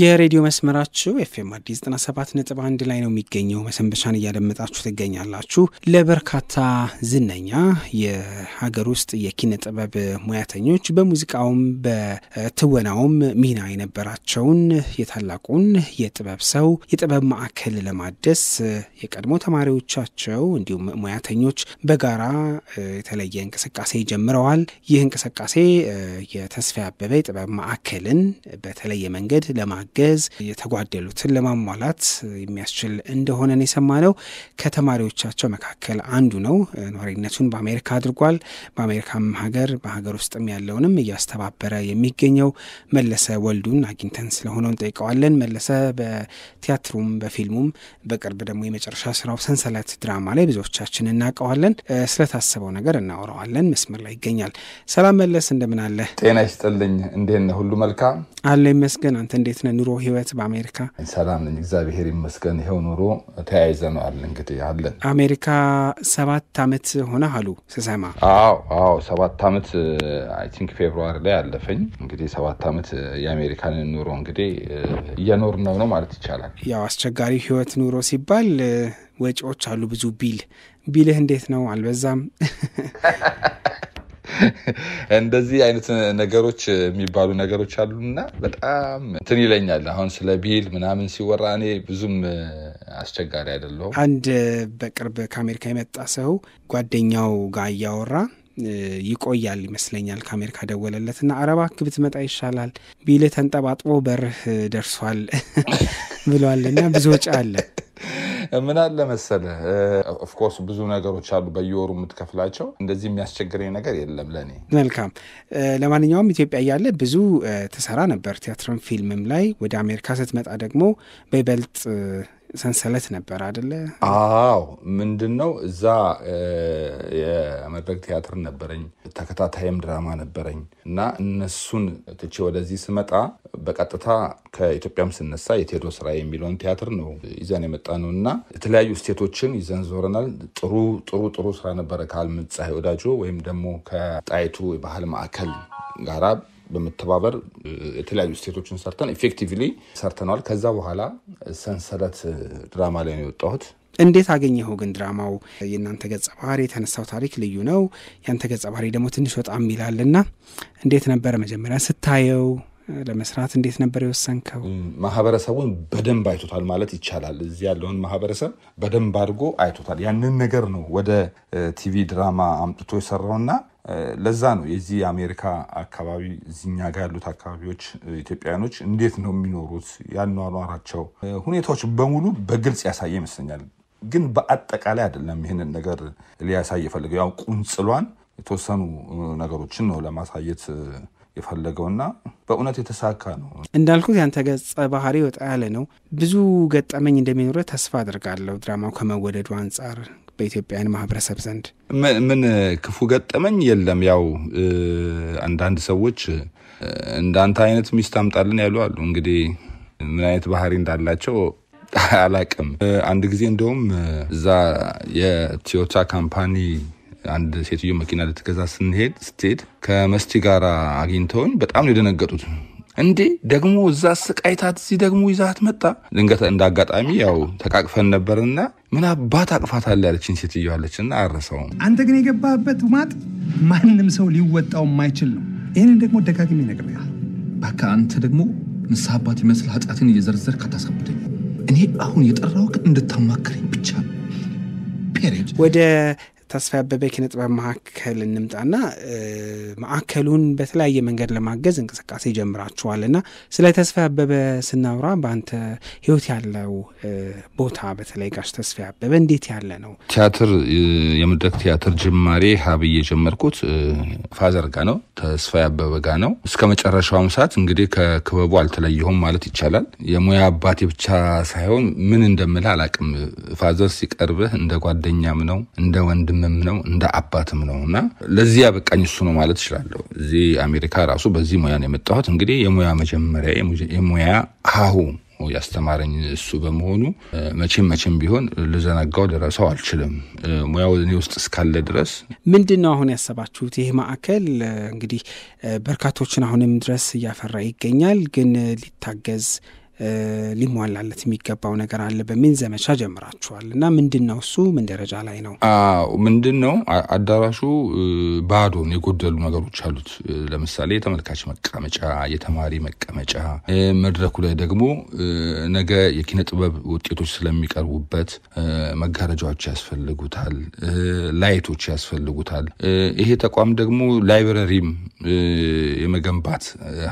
የሬዲዮ መስመራችሁ ኤፍኤም አዲስ 97.1 ላይ ነው የሚገኘው። መሰንበቻን እያደመጣችሁ ትገኛላችሁ። ለበርካታ ዝነኛ የሀገር ውስጥ የኪነ ጥበብ ሙያተኞች በሙዚቃውም በትወናውም ሚና የነበራቸውን የታላቁን የጥበብ ሰው የጥበብ ማዕከል ለማደስ የቀድሞ ተማሪዎቻቸው እንዲሁም ሙያተኞች በጋራ የተለየ እንቅስቃሴ ጀምረዋል። ይህ እንቅስቃሴ የተስፋዬ አበበ የጥበብ ማዕከልን በተለየ መንገድ ለማ ለማገዝ የተጓደሉትን ለማሟላት የሚያስችል እንደሆነን የሰማነው ከተማሪዎቻቸው መካከል አንዱ ነው። ነዋሪነቱን በአሜሪካ አድርጓል። በአሜሪካም ሀገር በሀገር ውስጥም ያለውንም እያስተባበረ የሚገኘው መለሰ ወልዱን አግኝተን ስለሆነው እንጠይቀዋለን። መለሰ በቲያትሩም በፊልሙም በቅርብ ደግሞ የመጨረሻ ስራው ሰንሰለት ድራማ ላይ ብዙዎቻችን እናውቀዋለን። ስለታሰበው ነገር እናወረዋለን መስመር ላይ ይገኛል። ሰላም መለስ፣ እንደምን አለ? ጤና ይስጥልኝ። እንዴት ነህ? ሁሉ መልካም አለ ይመስገን። አንተ እንዴት የኑሮ ህይወት በአሜሪካ? ሰላም ነኝ፣ እግዚአብሔር ይመስገን። ይኸው ኑሮ ተያይዘነዋል እንግዲህ አለን። አሜሪካ ሰባት ዓመት ሆነ አሉ ስሰማ። አዎ አዎ፣ ሰባት ዓመት አይ ቲንክ ፌብሩዋሪ ላይ አለፈኝ። እንግዲህ ሰባት ዓመት የአሜሪካንን ኑሮ እንግዲህ እየኖርን ነው ነው ማለት ይቻላል። ያው አስቸጋሪ ህይወት ኑሮ ሲባል ወጪዎች አሉ ብዙ። ቢል ቢልህ እንዴት ነው? አልበዛም? እንደዚህ አይነት ነገሮች የሚባሉ ነገሮች አሉና በጣም እንትን ይለኛል። አሁን ስለ ቢል ምናምን ሲወራ እኔ ብዙም አስቸጋሪ አይደለሁም። አንድ በቅርብ ከአሜሪካ የመጣ ሰው ጓደኛው ጋር እያወራ ይቆያል ይመስለኛል። ከአሜሪካ ደወለለት እና አረባ ክብት መጣ ይሻላል ቢል ተንጠባጥቦ በርህ ደርሷል ብሏል እና ብዙ ወጪ አለ ምን አለ መሰለ ኦፍኮርስ ብዙ ነገሮች አሉ በየወሩ የምትከፍላቸው። እንደዚህ የሚያስቸግረኝ ነገር የለም ለእኔ። መልካም። ለማንኛውም ኢትዮጵያ እያለ ብዙ ትሰራ ነበር ቲያትርም ፊልምም ላይ። ወደ አሜሪካ ስትመጣ ደግሞ በይበልጥ ሰንሰለት ነበር አደለ? አዎ። ምንድን ነው እዛ የመድረክ ቲያትር ነበረኝ፣ ተከታታይም ድራማ ነበረኝ እና እነሱን ትቼ ወደዚህ ስመጣ በቀጥታ ከኢትዮጵያም ስነሳ የቴዎድሮስ ራዕይ የሚለውን ቲያትር ነው ይዘን የመጣ ነው እና የተለያዩ ስቴቶችን ይዘን ዞረናል። ጥሩ ጥሩ ጥሩ ስራ ነበረ ከአልምት ፀሐይ ወዳጆ ወይም ደግሞ ከጣይቱ የባህል ማዕከል ጋራ በመተባበር የተለያዩ ስቴቶችን ሰርተን ኢፌክቲቭሊ ሰርተነዋል። ከዛ በኋላ ሰንሰለት ድራማ ላይ ነው የወጣሁት። እንዴት አገኘኸው ግን ድራማው? የእናንተ ገጸ ባህሪ የተነሳው ታሪክ ልዩ ነው። ያንተ ገጸ ባህሪ ደግሞ ትንሽ ወጣም ይላልና እንዴት ነበረ መጀመሪያ ስታየው? ለመስራት እንዴት ነበር የወሰንከው? ማህበረሰቡን በደንብ አይቶታል ማለት ይቻላል። እዚህ ያለውን ማህበረሰብ በደንብ አድርጎ አይቶታል። ያንን ነገር ነው ወደ ቲቪ ድራማ አምጥቶ የሰራውና ለዛ ነው የዚህ የአሜሪካ አካባቢ እዚኛ ጋር ያሉት አካባቢዎች ኢትዮጵያውያኖች እንዴት ነው የሚኖሩት፣ ያኗኗራቸው ሁኔታዎች በሙሉ በግልጽ ያሳየ ይመስለኛል። ግን በአጠቃላይ አይደለም ይህንን ነገር ሊያሳይ የፈለገው ያው ቁንጽሏን የተወሰኑ ነገሮችን ነው ለማሳየት የፈለገውና በእውነት የተሳካ ነው። እንዳልኩት ያንተ ገጸ ባህሪ ወጣ ያለ ነው። ብዙ ገጠመኝ እንደሚኖረ ተስፋ አድርጋለሁ። ድራማው ከመወደዱ አንጻር በኢትዮጵያውያን ማህበረሰብ ዘንድ ምን ክፉ ገጠመኝ የለም። ያው አንዳንድ ሰዎች እንዳንተ አይነት ሚስት አምጣልን ያሉ አሉ። እንግዲህ ምን አይነት ባህሪ እንዳላቸው አላቅም። አንድ ጊዜ እንደውም እዛ የቶዮታ ካምፓኒ አንድ ሴትዮ መኪና ልትገዛ ስንሄድ ስትሄድ ከመስቲ ጋር አግኝተውኝ በጣም ነው የደነገጡት። እንዴ ደግሞ እዛ ስቃይታት እዚህ ደግሞ ይዛት መጣ። ድንገት እንደ አጋጣሚ ያው ተቃቅፈን ነበርና ምን አባት አቅፋት አለ ያለችን ሴትዮ አለችና አረሰውም። አንተ ግን የገባህበት ማጥ ማንም ሰው ሊወጣው የማይችል ነው። ይህንን ደግሞ ደጋግሜ ነግሬሃለሁ። እባክህ አንተ ደግሞ ንስሐ አባት ይመስል ኃጢአትን እየዘርዘር ካታሳብደኝ። እኔ አሁን የጠራው ግን እንድታማክረኝ ብቻ ወደ ተስፋ ያበበ ኪነ ጥበብ እንምጣና ማዕከሉን በተለያየ መንገድ ለማገዝ እንቅስቃሴ ጀምራችኋል እና ስለ ተስፋ ያበበ ስናውራ በአንተ ህይወት ያለው ቦታ በተለይ ጋሽ ተስፋ ያበበ እንዴት ያለ ነው? ቲያትር የመድረክ ቲያትር ጅማሬ ሀብዬ የጀመርኩት ፋዘር ጋ ነው፣ ተስፋ ያበበ ጋ ነው። እስከ መጨረሻውም ሰዓት እንግዲህ ከክበቡ አልተለየሁም ማለት ይቻላል። የሙያ አባቴ ብቻ ሳይሆን ምን እንደምልህ አላቅም። ፋዘር ሲቀርብህ እንደ ጓደኛም ነው እንደ ወንድም ወንድምም ነው እንደ አባትም ነው እና ለዚህ ያበቃኝ እሱ ነው ማለት እችላለሁ። እዚህ አሜሪካ ራሱ በዚህ ሙያ ነው የመጣሁት። እንግዲህ የሙያ መጀመሪያ የሙያ ሀሁ ያስተማረኝ እሱ በመሆኑ መቼም መቼም ቢሆን ልዘነጋው ልረሳው አልችልም። ሙያው እኔ ውስጥ እስካለ ድረስ ምንድን ነው አሁን ያሰባችሁት? ይህ ማዕከል እንግዲህ በርካቶችን አሁንም ድረስ እያፈራ ይገኛል። ግን ሊታገዝ ሊሟላለት የሚገባው ነገር አለ በሚል ዘመቻ ጀምራችኋል እና ምንድን ነው እሱ? ምን ደረጃ ላይ ነው? አዎ ምንድን ነው አዳራሹ ባዶን የጎደሉ ነገሮች አሉት። ለምሳሌ የተመልካች መቀመጫ፣ የተማሪ መቀመጫ፣ መድረኩ ላይ ደግሞ ነገ የኪነ ጥበብ ውጤቶች ስለሚቀርቡበት መጋረጃዎች ያስፈልጉታል፣ ላይቶች ያስፈልጉታል። ይሄ ተቋም ደግሞ ላይብረሪም የመገንባት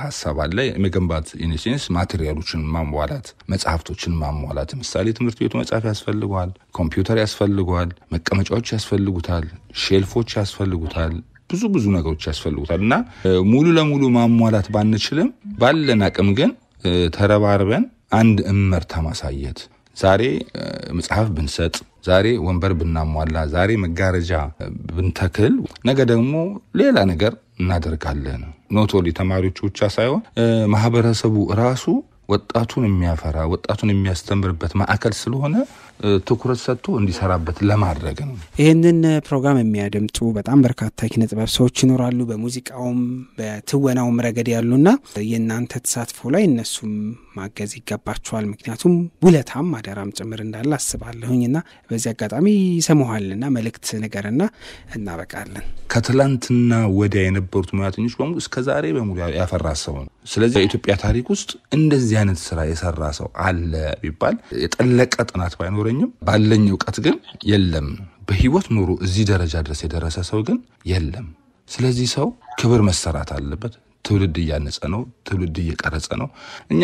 ሀሳብ አለ። የመገንባት ኢንሴንስ ማቴሪያሎችን ማሟላት፣ መጽሐፍቶችን ማሟላት። ምሳሌ ትምህርት ቤቱ መጽሐፍ ያስፈልገዋል፣ ኮምፒውተር ያስፈልገዋል፣ መቀመጫዎች ያስፈልጉታል፣ ሼልፎች ያስፈልጉታል፣ ብዙ ብዙ ነገሮች ያስፈልጉታል እና ሙሉ ለሙሉ ማሟላት ባንችልም ባለን አቅም ግን ተረባርበን አንድ እመርታ ማሳየት ዛሬ መጽሐፍ ብንሰጥ ዛሬ ወንበር ብናሟላ ዛሬ መጋረጃ ብንተክል ነገ ደግሞ ሌላ ነገር እናደርጋለን። ኖቶሊ ተማሪዎቹ ብቻ ሳይሆን ማህበረሰቡ ራሱ ወጣቱን የሚያፈራ ወጣቱን የሚያስተምርበት ማዕከል ስለሆነ ትኩረት ሰጥቶ እንዲሰራበት ለማድረግ ነው። ይህንን ፕሮግራም የሚያደምጡ በጣም በርካታ ኪነ ጥበብ ሰዎች ይኖራሉ፣ በሙዚቃውም በትወናውም ረገድ ያሉና የእናንተ ተሳትፎ ላይ እነሱም ማገዝ ይገባቸዋል። ምክንያቱም ውለታም አደራም ጭምር እንዳለ እና በዚህ አጋጣሚ ይሰማሃልና መልእክት ንገርና እናበቃለን። ከትላንትና ወዲያ የነበሩት ሙያተኞች በሙሉ እስከዛሬ በሙሉ ያፈራ ሰው ነው ስለዚህ በኢትዮጵያ ታሪክ ውስጥ እንደዚህ አይነት ስራ የሰራ ሰው አለ ቢባል የጠለቀ ጥናት ባይኖረኝም ባለኝ እውቀት ግን የለም። በህይወት ኑሮ እዚህ ደረጃ ድረስ የደረሰ ሰው ግን የለም። ስለዚህ ሰው ክብር መሰራት አለበት። ትውልድ እያነጸ ነው። ትውልድ እየቀረጸ ነው። እኛ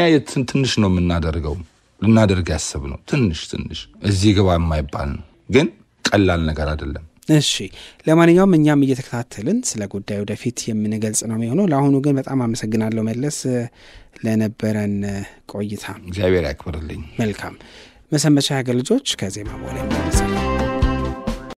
ትንሽ ነው የምናደርገው ልናደርግ ያስብ ነው። ትንሽ ትንሽ እዚህ ግባ የማይባል ነው። ግን ቀላል ነገር አይደለም። እሺ ለማንኛውም እኛም እየተከታተልን ስለ ጉዳይ ወደፊት የምንገልጽ ነው የሚሆነው። ለአሁኑ ግን በጣም አመሰግናለሁ መለስ ለነበረን ቆይታ። እግዚአብሔር ያክብርልኝ። መልካም መሰንበቻ የሀገር ልጆች ከዜማ በኋላ